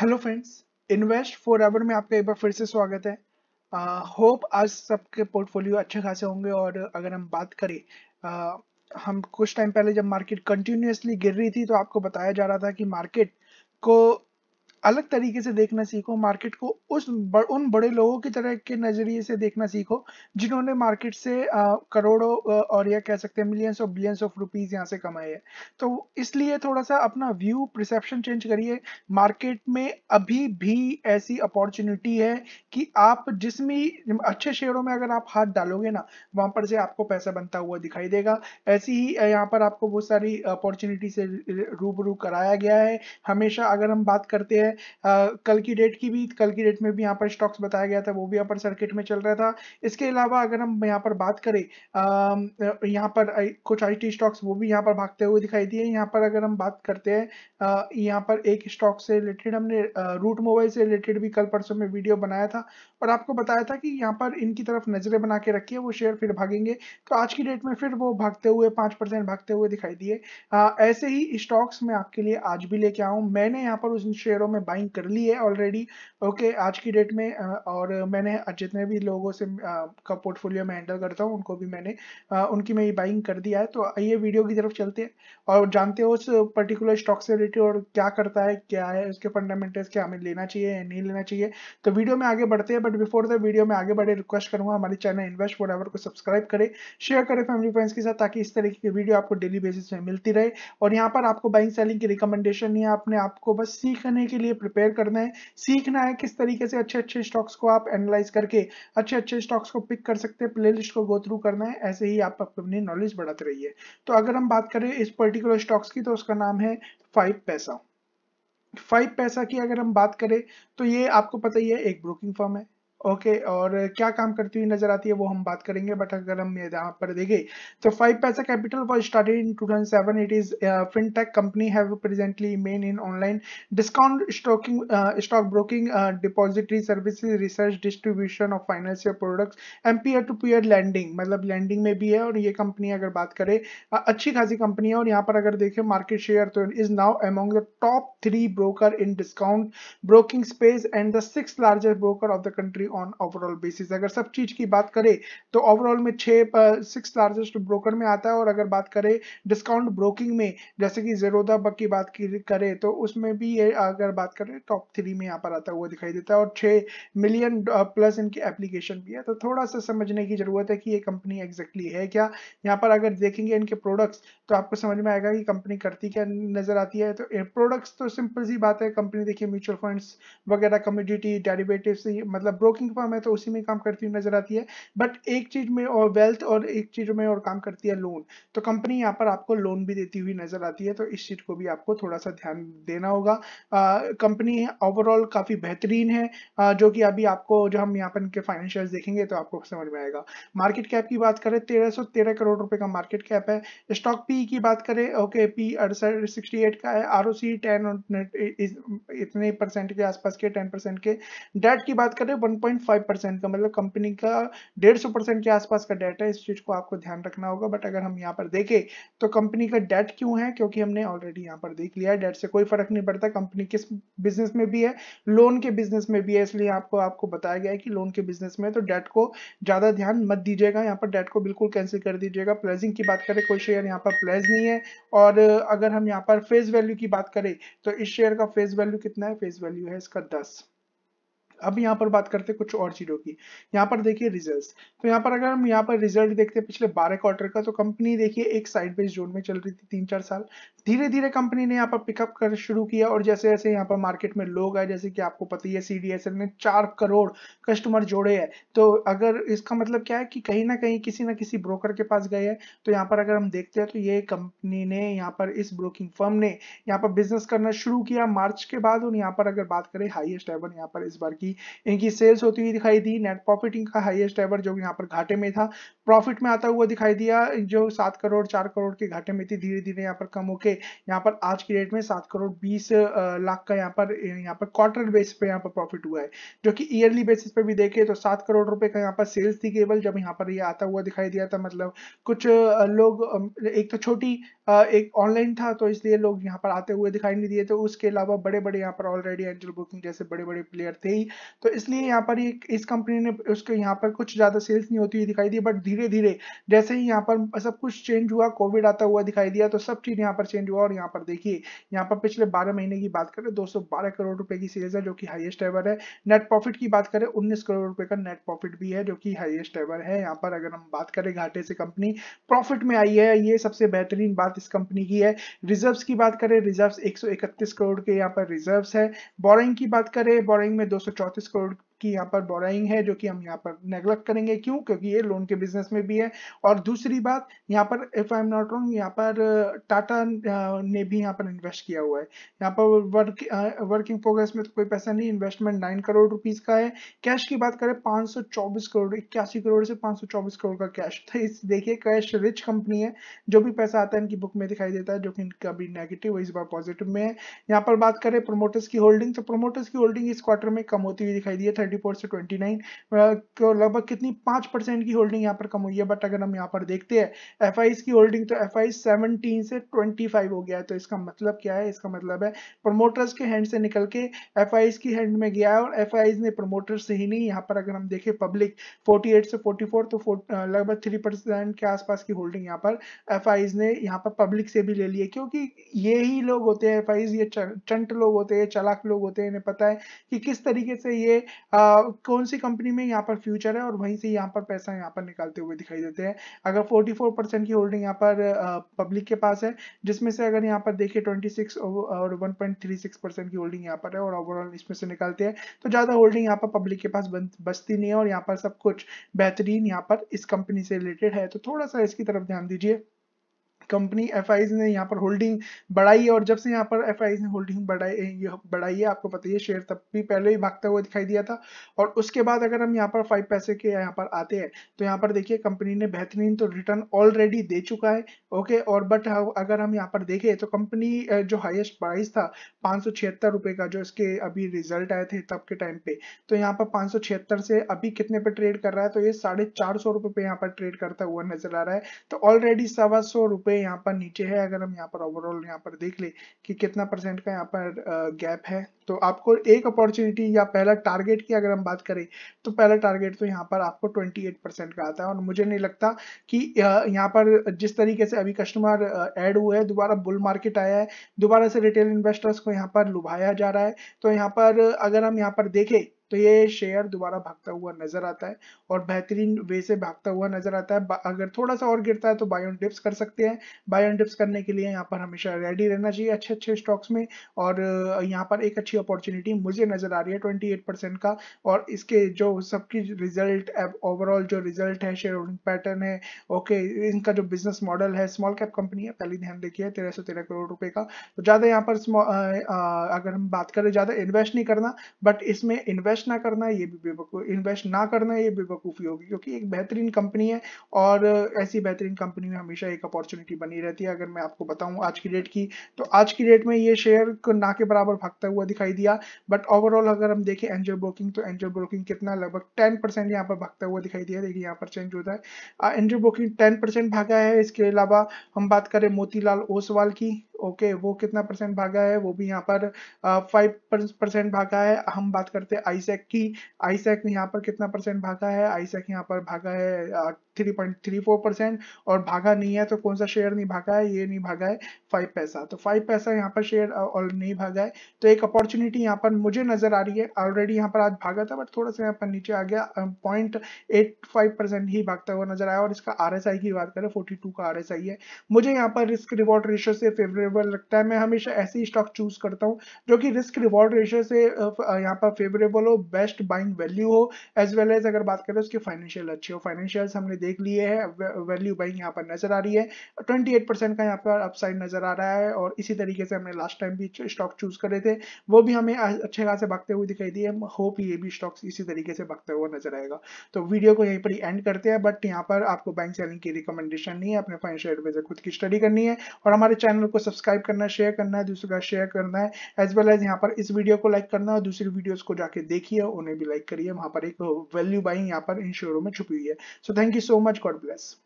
Hello friends Invest Forever में आपका एक बार फिर से स्वागत है होप uh, आज सबके पोर्टफोलियो अच्छे खासे होंगे और अगर हम बात करें uh, हम कुछ टाइम पहले जब मार्केट कंटिन्यूसली गिर रही थी तो आपको बताया जा रहा था कि मार्केट को अलग तरीके से देखना सीखो मार्केट को उस उन बड़े लोगों की तरह के नज़रिए से देखना सीखो जिन्होंने मार्केट से करोड़ों और या कह सकते हैं millions of billions of rupees यहाँ से कमाए हैं तो इसलिए थोड़ा सा अपना व्यू परसेप्शन चेंज करिए मार्केट में अभी भी ऐसी अपॉर्चुनिटी है कि आप जिसमें अच्छे शेयरों में अगर आप हाथ डालोगे ना वहाँ पर से आपको पैसा बनता हुआ दिखाई देगा ऐसी ही यहाँ पर आपको बहुत सारी अपॉर्चुनिटी से रूबरू कराया गया है हमेशा अगर हम बात करते हैं है कल की डेट की भी कल की डेट में भी यहाँ पर स्टॉक्स बताया गया था वो भी यहाँ पर सर्किट में चल रहा था इसके अलावा अगर हम यहाँ पर बात करें यहाँ पर कुछ आई स्टॉक्स वो भी यहाँ पर भागते हुए दिखाई दिए यहाँ पर अगर हम बात करते हैं यहाँ पर एक स्टॉक से रिलेटेड हमने रूट मोबाइल से रिलेटेड भी कल परसों में वीडियो बनाया था और आपको बताया था कि यहाँ पर इनकी तरफ नजरें बना के रखिए वो शेयर फिर भागेंगे तो आज की डेट में फिर वो भागते हुए पांच परसेंट भागते हुए दिखाई दिए ऐसे ही स्टॉक्स मैं आपके लिए आज भी लेके आऊँ मैंने यहाँ पर उस शेयरों में में बाइंग कर ली है ऑलरेडी ओके okay, आज की डेट में और मैंने जितने भी लोगों से का पोर्टफोलियो मैं हैंडल करता हूँ उनको भी मैंने उनकी मैं ये बाइंग कर दिया है तो आइए वीडियो की तरफ चलते हैं और जानते हो उस पर्टिकुलर स्टॉक से रिलेटेड और क्या करता है क्या है उसके फंडामेंटल्स क्या हमें लेना चाहिए या नहीं लेना चाहिए तो वीडियो में आगे बढ़ते हैं बट बिफोर द वीडियो में आगे बढ़े रिक्वेस्ट करूँगा हमारे चैनल इन्वेस्ट फॉर को सब्सक्राइब करें शेयर करें फैमिली फ्रेंड्स के साथ ताकि इस तरीके की वीडियो आपको डेली बेसिस में मिलती रहे और यहाँ पर आपको बाइंग सेलिंग की रिकमेंडेशन नहीं है आपने आपको बस सीखने के लिए लिए प्रिपेयर करना है सीखना है किस तरीके से अच्छे अच्छे स्टॉक्स को आप एनालाइज करके अच्छे अच्छे स्टॉक्स को पिक कर सकते हैं प्ले को गो थ्रू करना है ऐसे ही आप अपनी नॉलेज बढ़ाते रहिए तो अगर हम बात करें इस पर्टिकुलर स्टॉक्स की तो उसका नाम है फाइव पैसा फाइव पैसा की अगर हम बात करें तो ये आपको पता ही है एक ब्रोकिंग फर्म है ओके okay, और क्या काम करती हुई नजर आती है वो हम बात करेंगे बट अगर हम यहाँ पर देखें तो five paisa Capital for started in seven it is fintech company have presently main in online discount stocking stock broking depository services research distribution of financial products and peer to peer lending मतलब lending में भी है और ये company अगर बात करें अच्छी खासी कंपनी है और यहाँ पर अगर देखें मार्केट शेयर तो is now among the top three broker in discount broking space and the six largest broker of the country on overall basis अगर सब चीज की बात करें तो ओवरऑल में छह सिक्स लार्जेस्ट ब्रोकर में आता है और अगर बात करें डिस्काउंट ब्रोकिंग में जैसे कि जेरोदा बक की बात की करें तो उसमें भी ये अगर बात करें टॉप थ्री में यहाँ पर आता हुआ दिखाई देता है और छह मिलियन प्लस इनकी एप्लीकेशन भी है तो थोड़ा सा समझने की जरूरत है कि ये कंपनी एग्जैक्टली है क्या यहाँ पर अगर देखेंगे इनके प्रोडक्ट्स तो आपको समझ में आएगा कि कंपनी करती क्या नजर आती है तो प्रोडक्ट्स तो सिंपल सी बात है कंपनी देखिए म्यूचुअल फंड्स वगैरह कम्युनिटी डेरिवेटिव मतलब ब्रोकिंग वर्किंग फॉर्म है तो उसी में काम करती हुई नजर आती है बट एक चीज में और वेल्थ और एक चीज में और काम करती है लोन तो कंपनी यहाँ पर आपको लोन भी देती हुई नजर आती है तो इस चीज को भी आपको थोड़ा सा ध्यान देना होगा कंपनी ओवरऑल काफी बेहतरीन है आ, जो कि अभी आपको जो हम यहाँ पर इनके फाइनेंशियल देखेंगे तो आपको समझ में आएगा मार्केट कैप की बात करें तेरह करोड़ रुपए का मार्केट कैप है स्टॉक पी की बात करें ओके पी अड़सठ का है आर ओ इतने परसेंट के आसपास के टेन परसेंट के डेट की बात करें वन 0.5 परसेंट का मतलब कंपनी का 150 परसेंट के आसपास का डेट है इस चीज़ को आपको ध्यान रखना होगा बट अगर हम यहाँ पर देखें तो कंपनी का डेट क्यों है क्योंकि हमने ऑलरेडी यहाँ पर देख लिया है डेट से कोई फर्क नहीं पड़ता कंपनी किस बिजनेस में भी है लोन के बिजनेस में भी है इसलिए आपको आपको बताया गया है कि लोन के बिजनेस में तो डेट को ज़्यादा ध्यान मत दीजिएगा यहाँ पर डेट को बिल्कुल कैंसिल कर दीजिएगा प्लेजिंग की बात करें कोई शेयर यहाँ पर प्लेज नहीं है और अगर हम यहाँ पर फेस वैल्यू की बात करें तो इस शेयर का फेस वैल्यू कितना है फेस वैल्यू है इसका दस अब यहाँ पर बात करते हैं कुछ और चीज़ों की यहाँ पर देखिए रिजल्ट्स तो यहाँ पर अगर हम यहाँ पर रिजल्ट देखते हैं पिछले बारह क्वार्टर का तो कंपनी देखिए एक साइड बेस जोन में चल रही थी तीन चार साल धीरे धीरे कंपनी ने यहाँ पर पिकअप कर शुरू किया और जैसे जैसे यहाँ पर मार्केट में लोग आए जैसे कि आपको पता ही है सी ने चार करोड़ कस्टमर जोड़े हैं तो अगर इसका मतलब क्या है कि कहीं ना कहीं किसी ना किसी ब्रोकर के पास गए हैं तो यहाँ पर अगर हम देखते हैं तो ये कंपनी ने यहाँ पर इस ब्रोकिंग फर्म ने यहाँ पर बिजनेस करना शुरू किया मार्च के बाद और यहाँ पर अगर बात करें हाइएस्ट एवन यहाँ पर इस बार की थी इनकी सेल्स होती हुई दिखाई दी नेट प्रॉफिट इनका हाईएस्ट एवर जो यहाँ पर घाटे में था प्रॉफिट में आता हुआ दिखाई दिया जो सात करोड़ चार करोड़ के घाटे में थी धीरे धीरे यहाँ पर कम होके यहाँ पर आज की डेट में सात करोड़ बीस लाख का यहाँ पर यहाँ पर क्वार्टर बेस पे यहाँ पर प्रॉफिट हुआ है जो कि ईयरली बेसिस पे भी देखे तो सात करोड़ रुपए का यहाँ पर सेल्स थी केवल जब यहाँ पर ये आता हुआ दिखाई दिया था मतलब कुछ लोग एक तो छोटी एक ऑनलाइन था तो इसलिए लोग यहाँ पर आते हुए दिखाई नहीं दिए तो उसके अलावा बड़े बड़े यहाँ पर ऑलरेडी एंजल बुकिंग जैसे बड़े बड़े प्लेयर थे ही तो इसलिए यहाँ पर इस कंपनी ने उसके यहाँ पर कुछ ज्यादा सेल्स नहीं होती हुई दिखाई दी बट धीरे धीरे जैसे ही यहाँ पर सब कुछ चेंज हुआ कोविड आता हुआ दिखाई दिया तो सब चीज यहाँ पर चेंज हुआ और यहाँ पर देखिए यहाँ पर पिछले बारह महीने की बात करें दो करोड़ रुपए की सेल्स है जो कि हाइएस्ट एवर है नेट प्रॉफिट की बात करें उन्नीस करोड़ रुपए का नेट प्रॉफिट भी है जो की हाइएस्ट एवर है यहाँ पर अगर हम बात करें घाटे से कंपनी प्रॉफिट में आई है ये सबसे बेहतरीन बात इस कंपनी की है रिजर्व की बात करें रिजर्व एक करोड़ के यहाँ पर रिजर्व है बोरिंग की बात करें बोरिंग में दो करोड़ की यहाँ पर बोराइंग है जो कि हम यहाँ पर नेग्लेक्ट करेंगे क्यों क्योंकि ये लोन के बिजनेस में भी है और दूसरी बात यहाँ पर if I am not wrong यहाँ पर टाटा uh, uh, ने भी यहाँ पर इन्वेस्ट किया हुआ है यहाँ पर वर्क वर्किंग प्रोग्रेस में तो कोई पैसा नहीं इन्वेस्टमेंट नाइन करोड़ रुपीज का है कैश की बात करें पाँच करोड़ इक्यासी करोड़ से पाँच करोड़ का कैश तो इस देखिए कैश रिच कंपनी है जो भी पैसा आता है इनकी बुक में दिखाई देता है जो कि इनका भी नेगेटिव इस बार पॉजिटिव में है यहाँ पर बात करें प्रोमोटर्स की होल्डिंग तो प्रोमोटर्स की होल्डिंग इस क्वार्टर में कम होती हुई दिखाई दी है 34 से 29 को लगभग कितनी पाँच परसेंट की होल्डिंग यहाँ पर कम हुई है बट अगर हम यहाँ पर देखते हैं एफ की होल्डिंग तो एफ आई से 25 हो गया है तो इसका मतलब क्या है इसका मतलब है प्रमोटर्स के हैंड से निकल के एफ की हैंड में गया है और एफ ने प्रमोटर्स से ही नहीं यहाँ पर अगर हम देखें पब्लिक 48 से 44 तो लगभग थ्री परसेंट के आसपास की होल्डिंग यहाँ पर एफ ने यहाँ पर पब्लिक से भी ले लिया है क्योंकि ये ही लोग होते हैं एफ ये चंट लोग होते हैं चलाक लोग होते हैं इन्हें पता है कि किस तरीके से ये कौन सी कंपनी में यहाँ पर फ्यूचर है और वहीं से यहाँ पर पैसा यहाँ पर निकालते हुए दिखाई देते हैं अगर 44 परसेंट की होल्डिंग यहाँ पर पब्लिक के पास है जिसमें से अगर यहाँ पर देखिए 26 और 1.36 परसेंट की होल्डिंग यहाँ पर है और ओवरऑल इसमें से निकालते हैं तो ज़्यादा होल्डिंग यहाँ पर पब्लिक के पास बचती नहीं है और यहाँ पर सब कुछ बेहतरीन यहाँ पर इस कंपनी से रिलेटेड है तो थोड़ा सा इसकी तरफ ध्यान दीजिए कंपनी एफ ने यहाँ पर होल्डिंग बढ़ाई है और जब से यहाँ पर एफ ने होल्डिंग बढ़ाई बढ़ाई है आपको पता ही शेयर तब भी पहले ही भागता हुआ दिखाई दिया था और उसके बाद अगर हम यहाँ पर फाइव पैसे के यहाँ पर आते हैं तो यहाँ पर देखिए कंपनी ने बेहतरीन तो रिटर्न ऑलरेडी दे चुका है ओके और बट अगर हम यहाँ पर देखें तो कंपनी जो हाइस्ट प्राइस था पाँच रुपए का जो इसके अभी रिजल्ट आए थे तब के टाइम पे तो यहाँ पर पाँच से अभी कितने पे ट्रेड कर रहा है तो ये साढ़े चार सौ रुपये पे यहाँ पर ट्रेड करता हुआ नजर आ रहा है तो ऑलरेडी सवा सौ रुपये यहाँ पर नीचे है अगर हम यहाँ पर ओवरऑल यहाँ पर देख ले कि कितना परसेंट का यहाँ पर गैप है तो आपको एक अपॉर्चुनिटी या पहला टारगेट की अगर हम बात करें तो पहला टारगेट तो यहाँ पर आपको 28 परसेंट का आता है और मुझे नहीं लगता कि यहाँ पर जिस तरीके से अभी कस्टमर ऐड हुए हैं दोबारा बुल मार्केट आया है दोबारा से रिटेल इन्वेस्टर्स को यहाँ पर लुभाया जा रहा है तो यहाँ पर अगर हम यहाँ पर देखें तो ये शेयर दोबारा भागता हुआ नजर आता है और बेहतरीन वे से भागता हुआ नजर आता है अगर थोड़ा सा और गिरता है तो बाय ऑन डिप्स कर सकते हैं बाय डिप्स करने के लिए यहाँ पर हमेशा रेडी रहना चाहिए अच्छे अच्छे स्टॉक्स में और यहाँ पर एक अच्छी अपॉर्चुनिटी मुझे नजर आ रही है ट्वेंटी का और इसके जो सबकी रिजल्ट ओवरऑल जो रिजल्ट है शेयर होल्डिंग पैटर्न है ओके इनका जो बिजनेस मॉडल है स्मॉल कैप कंपनी है पहले ध्यान देखिए तेरह सौ तेरह करोड़ रुपए का तो ज्यादा यहाँ पर आ, आ, अगर हम बात करें ज्यादा इन्वेस्ट नहीं करना बट इसमें इन्वेस्ट इन्वेस्ट ना करना ये भी बेवकूफ इन्वेस्ट ना करना ये बेवकूफ़ी होगी क्योंकि एक बेहतरीन कंपनी है और ऐसी बेहतरीन कंपनी में हमेशा एक अपॉर्चुनिटी बनी रहती है अगर मैं आपको बताऊं आज की डेट की तो आज की डेट में ये शेयर को ना के बराबर भागता हुआ दिखाई दिया बट ओवरऑल अगर हम देखें एंजल ब्रोकिंग तो एंजल ब्रोकिंग कितना लगभग टेन परसेंट यहाँ पर भागता हुआ दिखाई दिया देखिए यहाँ पर चेंज होता है एंजल ब्रोकिंग टेन परसेंट भागा है इसके अलावा हम बात करें मोतीलाल ओसवाल की ओके okay, वो कितना परसेंट भागा है वो भी यहाँ पर फाइव परसेंट भागा है हम बात करते हैं आईसेक की आईसेक यहाँ पर कितना परसेंट भागा है आईसेक यहाँ पर भागा है 3.34% और भागा नहीं है तो कौन सा शेयर नहीं भागा है ये नहीं भागा है फाइव पैसा तो फाइव पैसा यहाँ पर शेयर और नहीं भागा है तो एक अपॉर्चुनिटी यहाँ पर मुझे नजर आ रही है ऑलरेडी यहाँ पर आज भागा था बट थोड़ा सा यहाँ पर नीचे आ गया पॉइंट एट ही भागता हुआ नजर आया और इसका आर की बात करें फोर्टी का आर है मुझे यहाँ पर रिस्क रिवॉर्ड रेशियो से फेवरेबल लगता है मैं हमेशा ऐसी स्टॉक चूज करता हूँ जो कि रिस्क रिवॉर्ड रेशियो से यहाँ पर फेवरेबल हो बेस्ट बाइंग वैल्यू हो एज वेल एज अगर बात करें उसके फाइनेंशियल अच्छे हो फाइनेंशियल हमने देख लिए है वैल्यू बाइंग यहाँ पर नजर आ रही है 28% का यहाँ पर अपसाइड नजर आ रहा है और इसी तरीके से हमने लास्ट टाइम भी स्टॉक चूज करे थे वो भी हमें अच्छे खासे भागते हुए दिखाई दिए होप ये भी स्टॉक इसी तरीके से भागते हुए नजर आएगा तो वीडियो को यहीं पर ही एंड करते हैं बट यहाँ पर आपको बैंक सेलिंग की रिकमेंडेशन नहीं है अपने फाइनेंशियल एडवाइजर खुद की स्टडी करनी है और हमारे चैनल को सब्सक्राइब करना शेयर करना है दूसरे का शेयर करना है एज वेल एज यहाँ पर इस वीडियो को लाइक करना है और दूसरी वीडियोज को जाके देखिए उन्हें भी लाइक करिए वहां पर एक वैल्यू बाइंग यहाँ पर इन शेयरों में छुपी हुई है so thank you so so much. God bless.